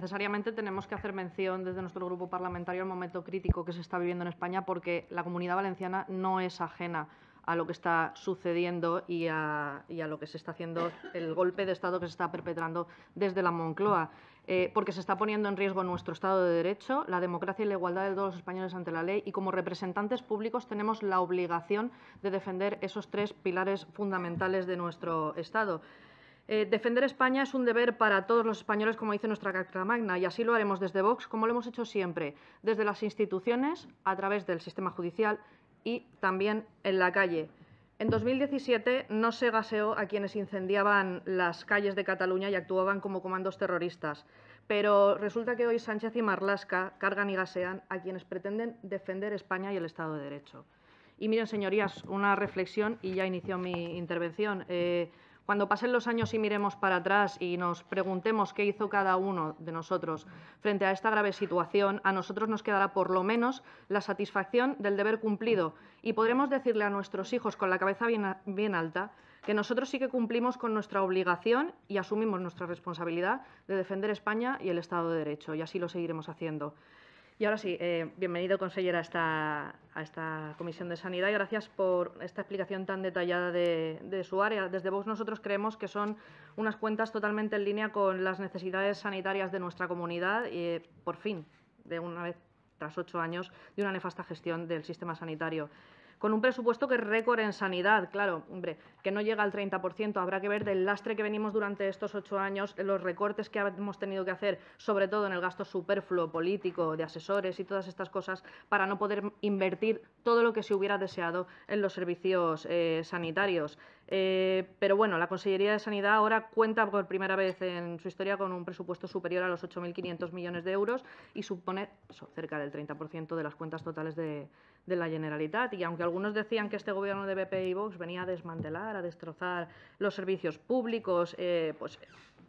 necesariamente tenemos que hacer mención desde nuestro grupo parlamentario al momento crítico que se está viviendo en España porque la comunidad valenciana no es ajena a lo que está sucediendo y a, lo que se está haciendo, el golpe de Estado que se está perpetrando desde la Moncloa, eh, porque se está poniendo en riesgo nuestro Estado de Derecho, la democracia y la igualdad de todos los españoles ante la ley y como representantes públicos tenemos la obligación de defender esos tres pilares fundamentales de nuestro Estado. Eh, defender España es un deber para todos los españoles, como dice nuestra Carta Magna, y así lo haremos desde Vox, como lo hemos hecho siempre, desde las instituciones, a través del sistema judicial y también en la calle. En 2017 no se gaseó a quienes incendiaban las calles de Cataluña y actuaban como comandos terroristas, pero resulta que hoy Sánchez y Marlasca cargan y gasean a quienes pretenden defender España y el Estado de Derecho. Y miren, señorías, una reflexión, y ya inició mi intervención. Eh, cuando pasen los años y miremos para atrás y nos preguntemos qué hizo cada uno de nosotros frente a esta grave situación, a nosotros nos quedará por lo menos la satisfacción del deber cumplido y podremos decirle a nuestros hijos con la cabeza bien, alta que nosotros sí que cumplimos con nuestra obligación y asumimos nuestra responsabilidad de defender España y el Estado de Derecho, y así lo seguiremos haciendo. Y ahora sí, eh, bienvenido, consejera, a esta, Comisión de Sanidad y gracias por esta explicación tan detallada de, su área. Desde Vox nosotros creemos que son unas cuentas totalmente en línea con las necesidades sanitarias de nuestra comunidad y, eh, por fin, de una vez tras ocho años de una nefasta gestión del sistema sanitario con un presupuesto que es récord en sanidad, claro, hombre, que no llega al 30%. Habrá que ver del lastre que venimos durante estos ocho años, los recortes que hemos tenido que hacer, sobre todo en el gasto superfluo político, de asesores y todas estas cosas, para no poder invertir todo lo que se hubiera deseado en los servicios eh, sanitarios. Eh, pero bueno, la Consellería de Sanidad ahora cuenta por primera vez en su historia con un presupuesto superior a los 8.500 millones de euros y supone cerca del 30% de las cuentas totales de, la Generalitat. Y aunque algunos decían que este gobierno de BP y Vox venía a desmantelar, a destrozar los servicios públicos, eh, pues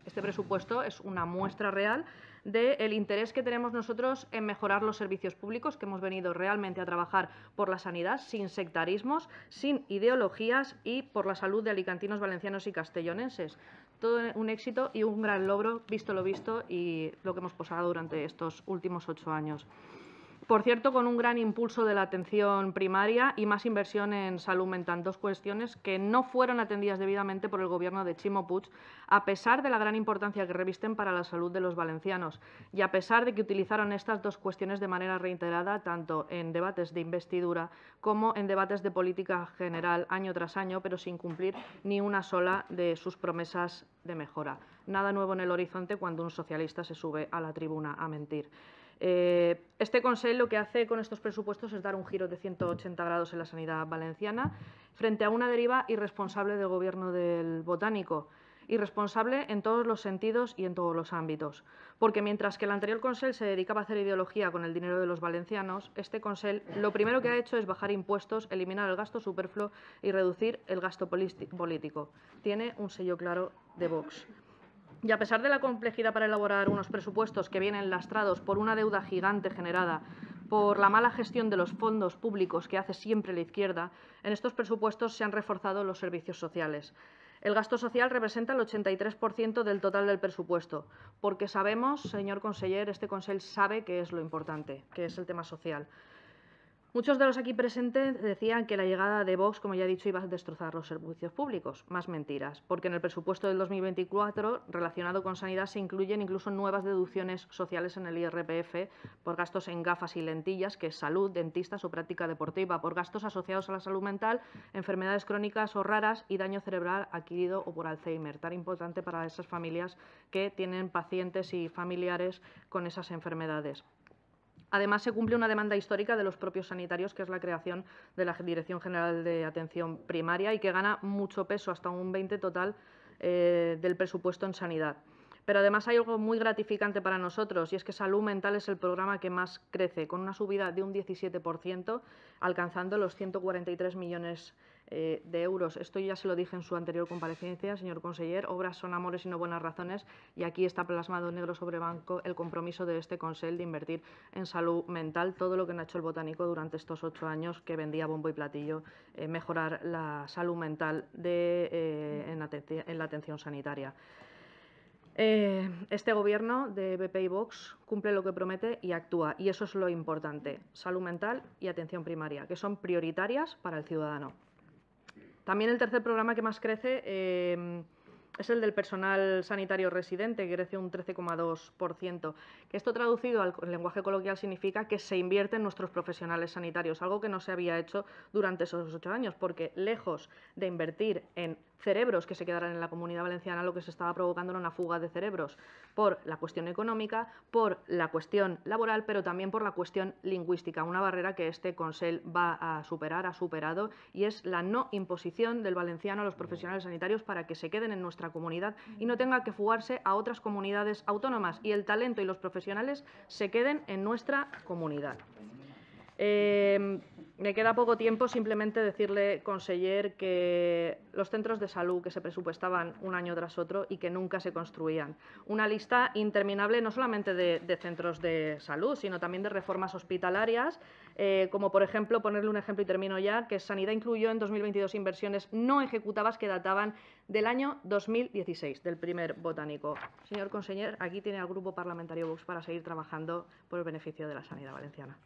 este presupuesto es una muestra real del interés que tenemos nosotros en mejorar los servicios públicos, que hemos venido realmente a trabajar por la sanidad, sin sectarismos, sin ideologías y por la salud de alicantinos, valencianos y castellonenses. Todo un éxito y un gran logro, visto lo visto y lo que hemos posado durante estos últimos ocho años. Por cierto, con un gran impulso de la atención primaria y más inversión en salud mental, dos cuestiones que no fueron atendidas debidamente por el gobierno de Chimo Puig, a pesar de la gran importancia que revisten para la salud de los valencianos y a pesar de que utilizaron estas dos cuestiones de manera reiterada tanto en debates de investidura como en debates de política general año tras año, pero sin cumplir ni una sola de sus promesas de mejora. Nada nuevo en el horizonte cuando un socialista se sube a la tribuna a mentir. Eh, este Consejo lo que hace con estos presupuestos es dar un giro de 180 grados en la sanidad valenciana frente a una deriva irresponsable del gobierno del botánico irresponsable en todos los sentidos y en todos los ámbitos. Porque mientras que el anterior Consejo se dedicaba a hacer ideología con el dinero de los valencianos, este Consejo lo primero que ha hecho es bajar impuestos, eliminar el gasto superfluo y reducir el gasto político. Tiene un sello claro de Vox. Y a pesar de la complejidad para elaborar unos presupuestos que vienen lastrados por una deuda gigante generada por la mala gestión de los fondos públicos que hace siempre la izquierda, en estos presupuestos se han reforzado los servicios sociales. El gasto social representa el 83% del total del presupuesto, porque sabemos, señor conseller, este Consell sabe que es lo importante, que es el tema social. Muchos de los aquí presentes decían que la llegada de Vox, como ya he dicho, iba a destrozar los servicios públicos. Más mentiras, porque en el presupuesto del 2024, relacionado con sanidad, se incluyen incluso nuevas deducciones sociales en el IRPF por gastos en gafas y lentillas, que es salud, dentistas o práctica deportiva, por gastos asociados a la salud mental, enfermedades crónicas o raras y daño cerebral adquirido o por Alzheimer, tan importante para esas familias que tienen pacientes y familiares con esas enfermedades. Además, se cumple una demanda histórica de los propios sanitarios, que es la creación de la Dirección General de Atención Primaria y que gana mucho peso, hasta un 20 total eh, del presupuesto en sanidad. Pero además hay algo muy gratificante para nosotros y es que Salud Mental es el programa que más crece, con una subida de un 17%, alcanzando los 143 millones de eh, de euros. Esto ya se lo dije en su anterior comparecencia, señor conseller. Obras son amores y no buenas razones. Y aquí está plasmado negro sobre banco el compromiso de este Consell de invertir en salud mental todo lo que ha hecho el botánico durante estos ocho años que vendía bombo y platillo, eh, mejorar la salud mental eh, en, la atención sanitaria. este gobierno de BP y Vox cumple lo que promete y actúa, y eso es lo importante, salud mental y atención primaria, que son prioritarias para el ciudadano. También el tercer programa que más crece em, es el del personal sanitario residente, que crece un 13,2%. Que esto traducido al lenguaje coloquial significa que se invierte en nuestros profesionales sanitarios, algo que no se había hecho durante esos ocho años, porque lejos de invertir en cerebros que se quedaran en la comunidad valenciana, lo que se estaba provocando era una fuga de cerebros por la cuestión económica, por la cuestión laboral, pero también por la cuestión lingüística, una barrera que este Consel va a superar, ha superado, y es la no imposición del valenciano a los mm. profesionales sanitarios para que se queden en nuestra comunidad y no mm. tenga que fugarse a otras comunidades autónomas y el talento y los profesionales se queden en nuestra comunidad. Pues me queda poco tiempo simplemente decirle, conseller, que los centros de salud que se presupuestaban un año tras otro y que nunca se construían. Una lista interminable no solamente de, centros de salud, sino también de reformas hospitalarias, eh, como por ejemplo, ponerle un ejemplo y termino ya, que Sanidad incluyó en 2022 inversiones no ejecutadas que databan del año 2016, del primer botánico. Señor conseller, aquí tiene al Grupo Parlamentario Vox para seguir trabajando por el beneficio de la sanidad valenciana.